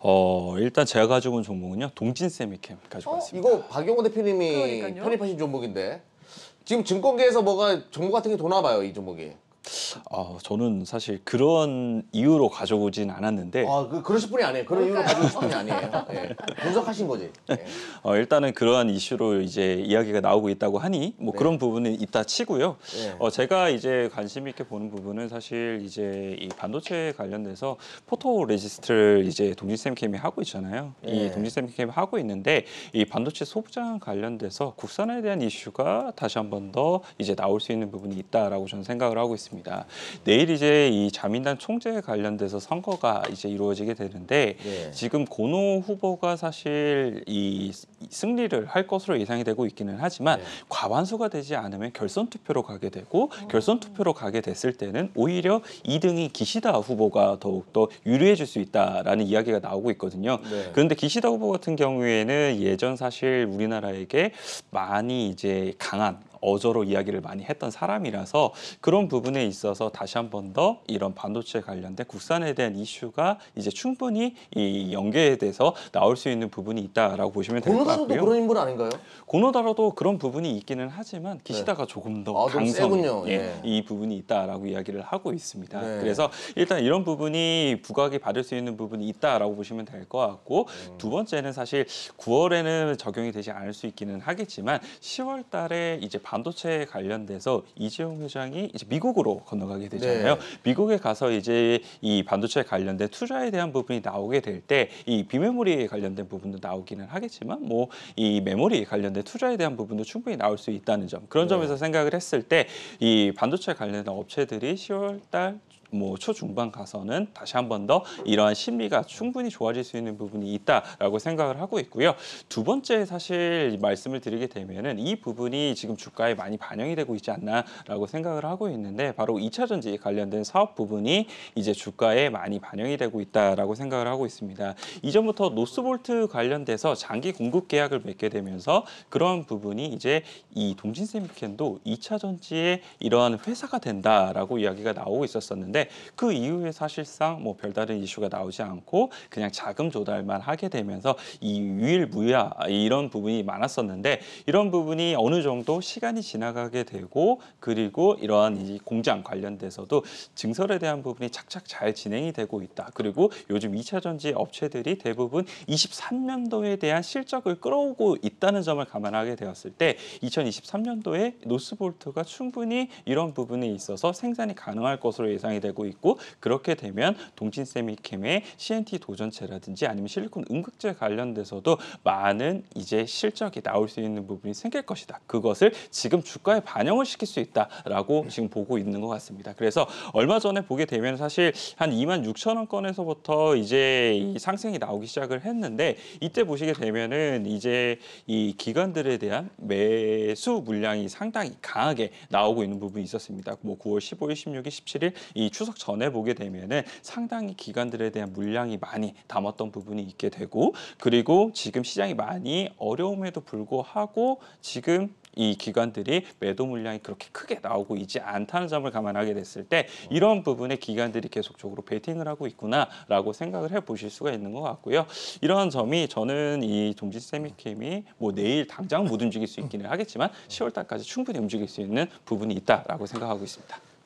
어, 일단 제가 가지고 온 종목은요. 동진 세미캠 가지고 어? 왔습니다. 이거 박영호 대표님이 그러니까요. 편입하신 종목인데 지금 증권계에서 뭐가 종목 같은 게 도나 봐요, 이 종목이. 어, 저는 사실 그런 이유로 가져오진 않았는데 아, 그, 그러실 분이 아니에요. 그런 이유로 가지고 싶 분이 아니에요. 예. 분석하신 거지. 예. 어, 일단은 그러한 이슈로 이제 이야기가 나오고 있다고 하니 뭐 네. 그런 부분은 있다 치고요. 네. 어, 제가 이제 관심 있게 보는 부분은 사실 이제 이 반도체 관련돼서 포토 레지스트를 이제 동진쌤캠이 하고 있잖아요. 네. 이 예. 동진쌤캠이 하고 있는데 이 반도체 소부장 관련돼서 국산에 대한 이슈가 다시 한 번 더 이제 나올 수 있는 부분이 있다라고 저는 생각을 하고 있습니다. 내일 이제 이 자민당 총재 에 관련돼서 선거가 이제 이루어지게 되는데 네. 지금 고노 후보가 사실 이 승리를 할 것으로 예상이 되고 있기는 하지만 네. 과반수가 되지 않으면 결선 투표로 가게 되고 오. 음. 결선 투표로 가게 됐을 때는 오히려 2등이 기시다 후보가 더욱더 유리해질 수 있다라는 이야기가 나오고 있거든요. 네. 그런데 기시다 후보 같은 경우에는 예전 사실 우리나라에게 많이 이제 강한 어조로 이야기를 많이 했던 사람이라서 그런 부분에 있어서 다시 한 번 더 이런 반도체 관련된 국산에 대한 이슈가 이제 충분히 이 연계에 대해서 나올 수 있는 부분이 있다라고 보시면 될 것 같고요. 고노다로도 그런 인물 아닌가요? 고노다로도 그런 부분이 있기는 하지만 네. 기시다가 네. 조금 더 아, 강성 예, 예, 이 부분이 있다라고 이야기를 하고 있습니다. 네. 그래서 일단 이런 부분이 부각이 받을 수 있는 부분이 있다라고 보시면 될 것 같고 음. 두 번째는 사실 9월에는 적용이 되지 않을 수 있기는 하겠지만 10월 달에 이제 반도체에 관련돼서 이재용 회장이 이제 미국으로 건너가게 네. 되잖아요. 네. 미국에 가서 이제 이 반도체에 관련된 투자에 대한 부분이 나오게 될 때 이 비메모리에 관련된 부분도 나오기는 하겠지만 뭐 이 메모리에 관련된 투자에 대한 부분도 충분히 나올 수 있다는 점 그런 네. 점에서 네. 생각을 했을 때 이 반도체 관련된 업체들이 10월 달뭐 초중반 가서는 다시 한 번 더 이러한 심리가 충분히 좋아질 수 있는 부분이 있다라고 생각을 하고 있고요. 두 번째 사실 말씀을 드리게 되면은 이 부분이 지금 주가에 많이 반영이 되고 있지 않나라고 생각을 하고 있는데 바로 이차 전지 관련된 사업 부분이 이제 주가에 많이 반영이 되고 있다라고 생각을 하고 있습니다. 이전부터 노스볼트 관련돼서 장기 공급 계약을 맺게 되면서 그런 부분이 이제 이 동진세미캔도 이차 전지의 이러한 회사가 된다라고 이야기가 나오고 있었었는데 있는데그 이후에 사실상 뭐 별다른 이슈가 나오지 않고 그냥 자금 조달만 하게 되면서 이유일무야 이런 부분이 많았었는데 이런 부분이 어느 정도 시간이 지나가게 되고 그리고 이러한 이 공장 관련돼서도 증설에 대한 부분이 착착 잘 진행이 되고 있다. 그리고 요즘 2차 전지 업체들이 대부분 23년도에 대한 실적을 끌어오고 있다는 점을 감안하게 되었을 때 2023년도에 노스볼트가 충분히 이런 부분에 있어서 생산이 가능할 것으로 예상이 됩니다. 되고 있고 그렇게 되면 동진세미캠의 CNT 도전체라든지 아니면 실리콘 음극재 관련돼서도 많은 이제 실적이 나올 수 있는 부분이 생길 것이다. 그것을 지금 주가에 반영을 시킬 수 있다라고 네. 지금 보고 있는 것 같습니다. 그래서 얼마 전에 보게 되면 사실 한 2만 6천 원권에서부터 이제 상승이 나오기 시작을 했는데 이때 보시게 되면은 이제 이 기관들에 대한 매수 물량이 상당히 강하게 나오고 있는 부분이 있었습니다. 뭐 9월 15일, 16일, 17일 이 추석 전에 보게 되면은 상당히 기관들에 대한 물량이 많이 담았던 부분이 있게 되고 그리고 지금 시장이 많이 어려움에도 불구하고 지금 이 기관들이 매도 물량이 그렇게 크게 나오고 있지 않다는 점을 감안하게 됐을 때 이런 부분에 기관들이 계속적으로 베팅을 하고 있구나라고 생각을 해보실 수가 있는 것 같고요. 이러한 점이 저는 이 동지 세미캠이 뭐 내일 당장 못 움직일 수 있기는 하겠지만 10월달까지 충분히 움직일 수 있는 부분이 있다라고 생각하고 있습니다.